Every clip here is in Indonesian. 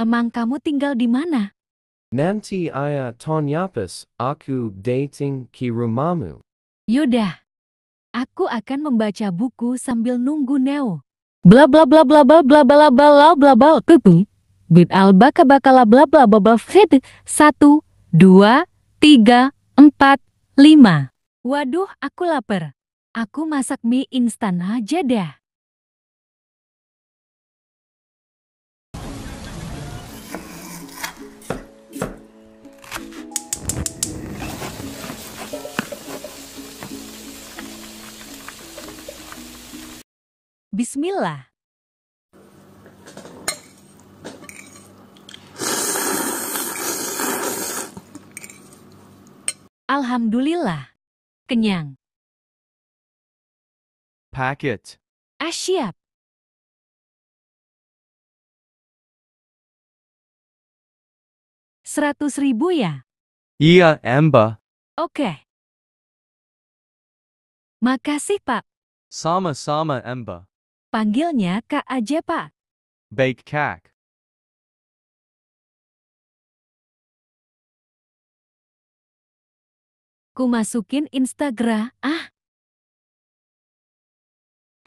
Emang kamu tinggal di mana? Nanti ayah tonyapis, aku dating ki rumamu. Yaudah. Aku akan membaca buku sambil nunggu Neo. Bla bla bla bla bla bla bla bla bla bla bla bla alba bla bla bla bla bla fit. Satu, dua, tiga, empat, lima. Waduh, aku lapar. Aku masak mie instan aja dah. Bismillah. Alhamdulillah. Kenyang. Paket. Asyap. Seratus ribu ya? Iya, Emba. Oke. Makasih, Pak. Sama-sama, Emba. Panggilnya Kak aja, Pak. Baik, Kak. Ku masukin Instagram, ah.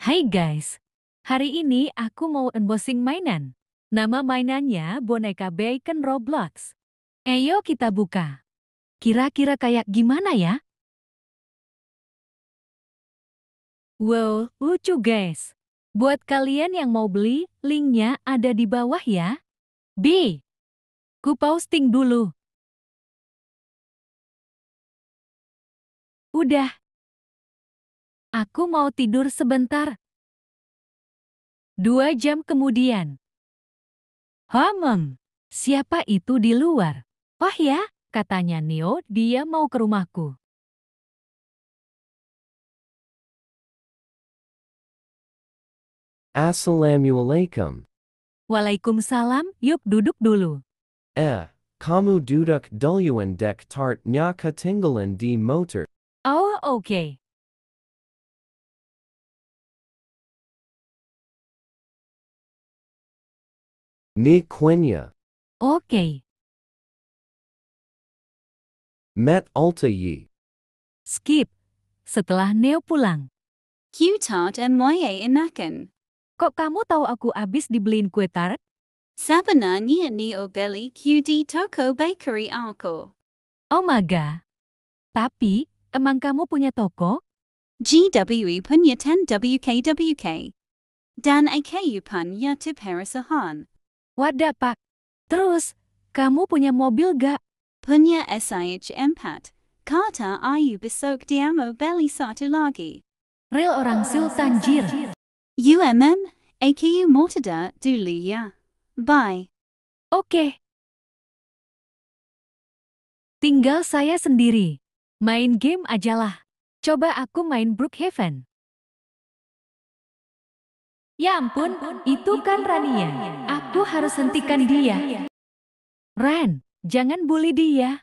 Hai guys, hari ini aku mau unboxing mainan. Nama mainannya boneka bacon Roblox. Ayo kita buka. Kira-kira kayak gimana ya? Wow, lucu guys. Buat kalian yang mau beli, linknya ada di bawah ya. B. Ku posting dulu. Udah. Aku mau tidur sebentar. Dua jam kemudian. Homem, siapa itu di luar? Oh ya, katanya Neo, dia mau ke rumahku. Assalamualaikum. Waalaikumsalam, yuk duduk dulu. Eh, kamu duduk duluan dek tartnya ketinggalan di motor. Oh, oke. Okay. Ni kuenya. Oke. Okay. Met alta yi. Skip. Setelah Neo pulang. Q tart en moye inakan. Kok kamu tahu aku abis dibeliin kue tart? Sebenarnya ni obeli oh QD Toko Bakery aku. Oh my god. Tapi, emang kamu punya toko? GWE punya 10 WKWK. Dan AKU punya tip harasahan. Wadah pak. Terus, kamu punya mobil gak? Punya SIH empat. Kata ayu besok dia mau beli satu lagi. Real orang Jir. jir. UMM, AKU Mortada dulu ya. Bye. Oke. Tinggal saya sendiri. Main game ajalah. Coba aku main Brookhaven. Ya ampun, itu kan Rania. Aku harus hentikan dia. Ran, jangan bully dia.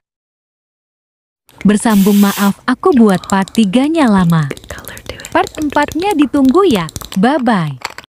Bersambung maaf, aku buat part 3-nya lama. Part 4-nya ditunggu ya. Bye-bye.